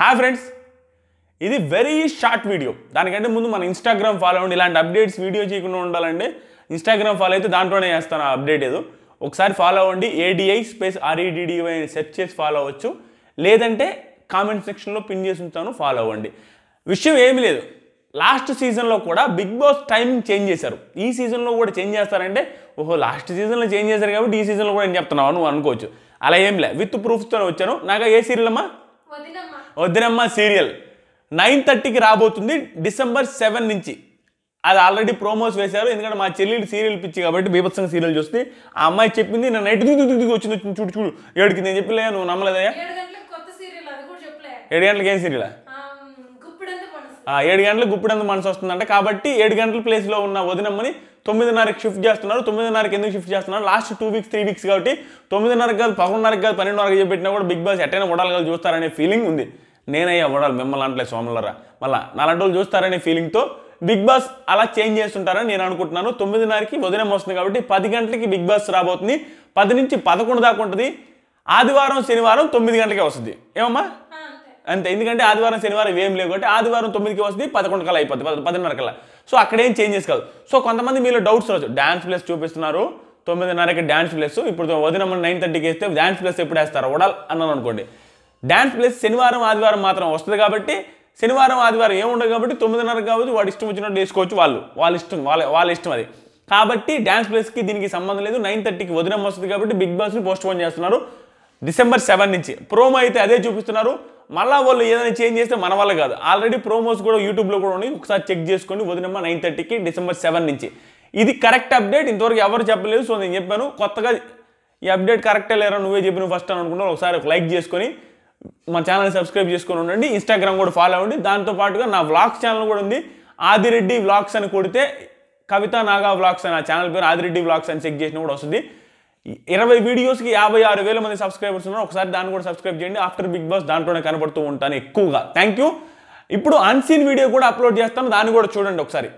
hi friends ఇది very short video దానికంటే ముందు మన ఇన్స్టాగ్రామ్ ఫాలో అవ్వండి ఇలాంటి అప్డేట్స్ వీడియో చేయకుండా ఉండాలంటే ఇన్స్టాగ్రామ్ ఫాలో అయితే దాంట్లోనే చేస్తాను అప్డేట్ ఏదో ఒకసారి ఫాలో అవ్వండి ఏడిఐ స్పేస్ ఆర్ఈడిడివై అని సెర్చ్ చేసి ఫాలో అవ్వచ్చు లేదంటే కామెంట్ సెక్షన్లో పిన్ చేసి ఉంటాను ఫాలో అవ్వండి విషయం ఏమి లేదు లాస్ట్ సీజన్లో కూడా బిగ్ బాస్ టైమింగ్ చేంజ్ చేశారు ఈ సీజన్లో కూడా చేంజ్ చేస్తారంటే ఓహో లాస్ట్ సీజన్లో చేంజ్ చేశారు కాబట్టి ఈ సీజన్లో కూడా నేను చెప్తున్నావు నువ్వు అనుకోవచ్చు అలా ఏం లే విత్ ప్రూఫ్తో వచ్చాను నాకు ఏ సీరియల్ అమ్మా వదినమ్మ సీరియల్ నైన్ థర్టీకి రాబోతుంది డిసెంబర్ సెవెన్ నుంచి అది ఆల్రెడీ ప్రోమోస్ వేశారు ఎందుకంటే మా చెల్లి సీరియల్ పిచ్చి కాబట్టి బీభత్సంగ సీరియల్ చూస్తే ఆ అమ్మాయి చెప్పింది నేను నైట్ దిగు దిగు వచ్చింది వచ్చింది చూడు చూడు ఏడుకి నేను చెప్పలే నువ్వు నమ్మలేదయ్యా ఏడు గంటలకు ఏం సీరియల్ ఏడు గంటలకు గుప్పిడంత మనసు వస్తుందంట కాబట్టి ఏడు గంటల ప్లేస్లో ఉన్న వదినమ్మని తొమ్మిదిన్నరకి షిఫ్ట్ చేస్తున్నారు తొమ్మిదిన్నరకి ఎందుకు షిఫ్ట్ చేస్తున్నారు last two weeks three weeks కాబట్టి తొమ్మిదిన్నరకు కాదు పదకొండున్నరకు కాదు పన్నెండున్నరకు చెప్పినా కూడా బిగ్ బాస్ ఎట్టైనా ఓడాలి కాదు చూస్తారనే ఫీలింగ్ ఉంది నేనయ్యా ఓడాలి మిమ్మల్ని అంటలే సోమలరా మళ్ళీ నాలుగు వాళ్ళు చూస్తారనే ఫీలింగ్తో బిగ్ బాస్ అలా చేంజ్ చేస్తుంటారని నేను అనుకుంటున్నాను తొమ్మిదిన్నరకి ఉదయం వస్తుంది కాబట్టి పది గంటలకి బిగ్ బాస్ రాబోతుంది పది నుంచి పదకొండు దాకా ఉంటుంది ఆదివారం శనివారం తొమ్మిది గంటలకే వస్తుంది ఏమమ్మా అంతే ఎందుకంటే ఆదివారం శనివారం ఏం లేవు కాబట్టి ఆదివారం తొమ్మిదికి వస్తుంది పదకొండు కల అయిపోతుంది పదిన్నర కల్లా సో అక్కడేం చేంజెస్ కాదు సో కొంతమంది మీలో డౌట్స్ రావచ్చు డ్యాన్స్ ప్లేస్ చూపిస్తున్నారు తొమ్మిదిన్నరకి డ్యాన్స్ ప్లేస్ ఇప్పుడు వదిన నైన్ థర్టీకి వేస్తే డ్యాన్స్ ప్లేస్ ఎప్పుడు వేస్తారు ఓడాలి అన్నాను అనుకోండి డ్యాన్స్ ప్లేస్ శనివారం ఆదివారం మాత్రం వస్తుంది కాబట్టి శనివారం ఆదివారం ఏముండదు కాబట్టి తొమ్మిదిన్నర కాబట్టి వాడు ఇష్టం వచ్చినట్టు వేసుకోవచ్చు వాళ్ళు వాళ్ళ ఇష్టం వాళ్ళ వాళ్ళ ఇష్టం అది కాబట్టి డ్యాన్స్ ప్లేస్కి దీనికి సంబంధం లేదు నైన్ థర్టీకి వదినం వస్తుంది కాబట్టి బిగ్ బాస్ని పోస్ట్ పోన్ చేస్తున్నారు డిసెంబర్ సెవెన్ నుంచి ప్రోమో అయితే అదే చూపిస్తున్నారు మళ్ళీ వాళ్ళు ఏదైనా చేంజ్ చేస్తే మన వల్ల కాదు ఆల్రెడీ ప్రోమోస్ కూడా యూట్యూబ్లో కూడా ఉన్నాయి ఒకసారి చెక్ చేసుకోండి వదినమ్మ నైన్ థర్టీకి డిసెంబర్ సెవెన్ నుంచి ఇది కరెక్ట్ అప్డేట్ ఇంతవరకు ఎవరు చెప్పలేదు సో నేను చెప్పాను కొత్తగా ఈ అప్డేట్ కరెక్టే లేరా నువ్వే చెప్పిన ఫస్ట్ అని అనుకుంటున్నావు ఒకసారి ఒక లైక్ చేసుకొని మా ఛానల్ సబ్స్క్రైబ్ చేసుకొని ఉండండి ఇన్స్టాగ్రామ్ కూడా ఫాలో అవ్వండి దాంతోపాటుగా నా వ్లాగ్స్ ఛానల్ కూడా ఉంది ఆదిరెడ్డి వ్లాగ్స్ అని కొడితే కవిత నాగా వ్లాగ్స్ అని ఆ ఛానల్ పేరు ఆదిరెడ్డి వ్లాగ్స్ అని చెక్ చేసినా కూడా వస్తుంది ఇరవై వీడియోస్కి యాభై ఆరు వేల మంది సబ్స్క్రైబర్స్ ఉన్నారు ఒకసారి దాన్ని కూడా సబ్స్క్రైబ్ చేయండి ఆఫ్టర్ బిగ్ బాస్ దాంట్లోనే కనబడుతూ ఉంటాను ఎక్కువగా థ్యాంక్ యూ ఇప్పుడు అన్సీన్ వీడియో కూడా అప్లోడ్ చేస్తాను దాన్ని కూడా చూడండి ఒకసారి